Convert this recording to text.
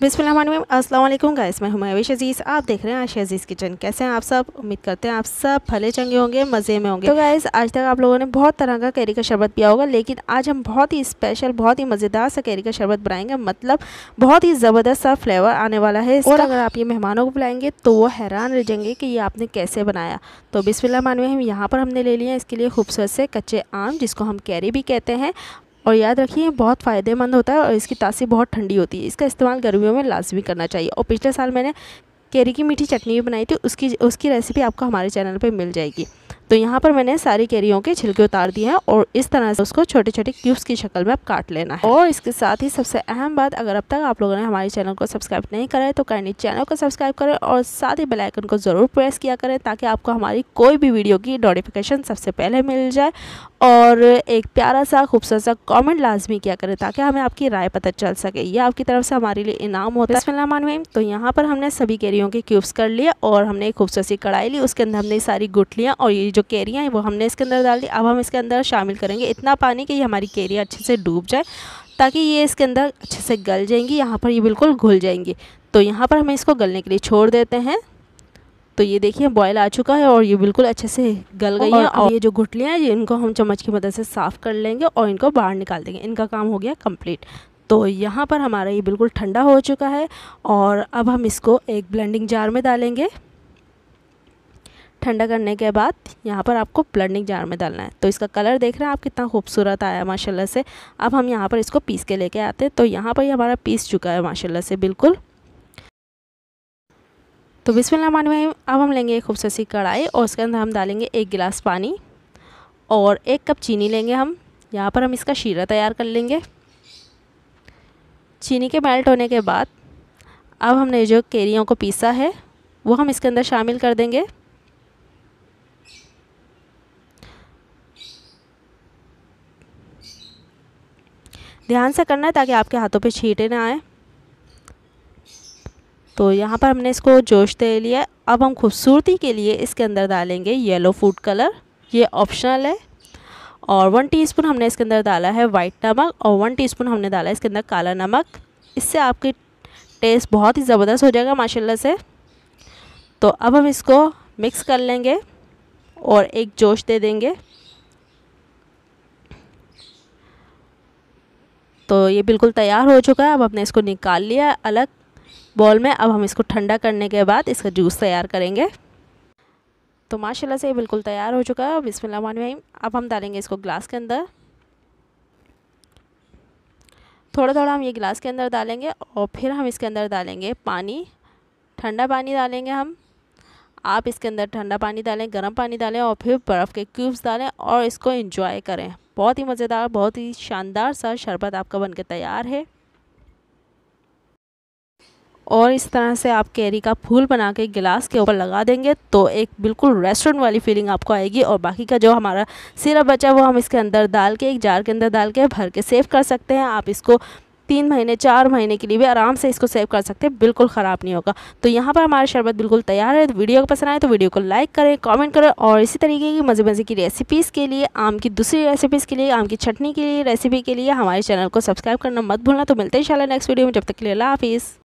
बिसमीम गाइस मैं हमाविश अज़ीज़ आप देख रहे हैं आशा अज़ीज़ किचन कैसे हैं आप सब उम्मीद करते हैं आप सब भले चंगे होंगे मज़े में होंगे तो गाइस आज तक आप लोगों ने बहुत तरह का कैरी का शरबत पिया होगा लेकिन आज हम बहुत ही स्पेशल बहुत ही मज़ेदार सा कैरी का शरबत बनाएंगे मतलब बहुत ही ज़बरदस्त सा फ्लेवर आने वाला है और अगर आप ये मेहमानों को बुलाएंगे तो वो हैरान रह जाएंगे कि ये आपने कैसे बनाया तो हम यहाँ पर हमने ले लिया इसके लिए खूबसूरत से कच्चे आम जिसको हम कैरी भी कहते हैं और याद रखिए बहुत फ़ायदेमंद होता है और इसकी तासीर बहुत ठंडी होती है इसका इस्तेमाल गर्मियों में लाजमी करना चाहिए और पिछले साल मैंने केरी की मीठी चटनी भी बनाई थी उसकी उसकी रेसिपी आपको हमारे चैनल पर मिल जाएगी तो यहाँ पर मैंने सारी कैरियों के छिलके उतार दिए हैं और इस तरह से उसको छोटे छोटे क्यूब्स की शक्ल में आप काट लेना है और इसके साथ ही सबसे अहम बात अगर अब तक आप लोगों ने हमारे चैनल को सब्सक्राइब नहीं करा है तो कैंडी चैनल को सब्सक्राइब करें और साथ ही बेलाइकन को ज़रूर प्रेस किया करें ताकि आपको हमारी कोई भी वीडियो की नोटिफिकेशन सबसे पहले मिल जाए और एक प्यारा सा खूबसूरत सा कमेंट लाजमी किया करें ताकि हमें आपकी राय पता चल सके ये आपकी तरफ से हमारे लिए इनाम होता है तो यहाँ पर हमने सभी कैरियों के क्यूब्स कर लिए और हमने एक खूबसूरत सी कढ़ाई ली उसके अंदर हमने सारी गुटलियाँ और ये जो जो केरियाँ हैं वो हमने इसके अंदर डाल दी अब हम इसके अंदर शामिल करेंगे इतना पानी कि ये हमारी कैरियाँ अच्छे से डूब जाए ताकि ये इसके अंदर अच्छे से गल जाएंगी यहाँ पर ये बिल्कुल घुल जाएंगी तो यहाँ पर हमें इसको गलने के लिए छोड़ देते हैं तो ये देखिए बॉयल आ चुका है और ये बिल्कुल अच्छे से गल गई है और ये जो गुटलियाँ हैं इनको हम चम्मच की मदद से साफ़ कर लेंगे और इनको बाहर निकाल देंगे इनका काम हो गया कम्प्लीट तो यहाँ पर हमारा ये बिल्कुल ठंडा हो चुका है और अब हम इसको एक ब्लेंडिंग जार में डालेंगे ठंडा करने के बाद यहाँ पर आपको ब्लडिंग जार में डालना है तो इसका कलर देख रहे हैं आप कितना खूबसूरत आया माशाल्लाह से अब हम यहाँ पर इसको पीस के लेके आते हैं तो यहाँ पर ये यह हमारा पीस चुका है माशाल्लाह से बिल्कुल तो बिस्मिल्लाह अब हम लेंगे एक खूबसूरत सी कढ़ाई और उसके अंदर हम डालेंगे एक गिलास पानी और एक कप चीनी लेंगे हम यहाँ पर हम इसका शीरा तैयार कर लेंगे चीनी के मेल्ट होने के बाद अब हमने जो केरियों को पीसा है वो हम इसके अंदर शामिल कर देंगे ध्यान से करना है ताकि आपके हाथों पे छीटे ना आए तो यहाँ पर हमने इसको जोश दे लिया अब हम खूबसूरती के लिए इसके अंदर डालेंगे येलो फूड कलर ये ऑप्शनल है और वन टीस्पून हमने इसके अंदर डाला है वाइट नमक और वन टीस्पून हमने डाला है इसके अंदर काला नमक इससे आपकी टेस्ट बहुत ही ज़बरदस्त हो जाएगा माशाल्लाह से तो अब हम इसको मिक्स कर लेंगे और एक जोश दे देंगे तो ये बिल्कुल तैयार हो चुका है अब हमने इसको निकाल लिया अलग बॉल में अब हम इसको ठंडा करने के बाद इसका जूस तैयार करेंगे तो माशाल्लाह से ये बिल्कुल तैयार हो चुका है अब बिस्मिल्लाम अब हम डालेंगे इसको ग्लास के अंदर थोड़ा थोड़ा हम ये गिलास के अंदर डालेंगे और फिर हम इसके अंदर डालेंगे पानी ठंडा पानी डालेंगे हम आप इसके अंदर ठंडा पानी डालें गर्म पानी डालें और फिर बर्फ़ के क्यूब्स डालें और इसको इंजॉय करें बहुत ही मज़ेदार बहुत ही शानदार सा शरबत आपका बनकर तैयार है और इस तरह से आप कैरी का फूल बना के गिलास के ऊपर लगा देंगे तो एक बिल्कुल रेस्टोरेंट वाली फीलिंग आपको आएगी और बाकी का जो हमारा सिरप बचा वो हम इसके अंदर डाल के एक जार के अंदर डाल के भर के सेव कर सकते हैं आप इसको तीन महीने चार महीने के लिए भी आराम से इसको सेव कर सकते हैं बिल्कुल ख़राब नहीं होगा तो यहाँ पर हमारा शरबत बिल्कुल तैयार है तो वीडियो को पसंद आए तो वीडियो को लाइक करें कमेंट करें और इसी तरीके की मज़े मज़े की रेसिपीज़ के लिए आम की दूसरी रेसिपीज़ के लिए आम की चटनी के लिए रेसिपी के लिए हमारे चैनल को सब्सक्राइब करना मत भूलना तो मिलते हैं इंशाल्लाह नेक्स्ट वीडियो में जब तक के लिए हाफिज़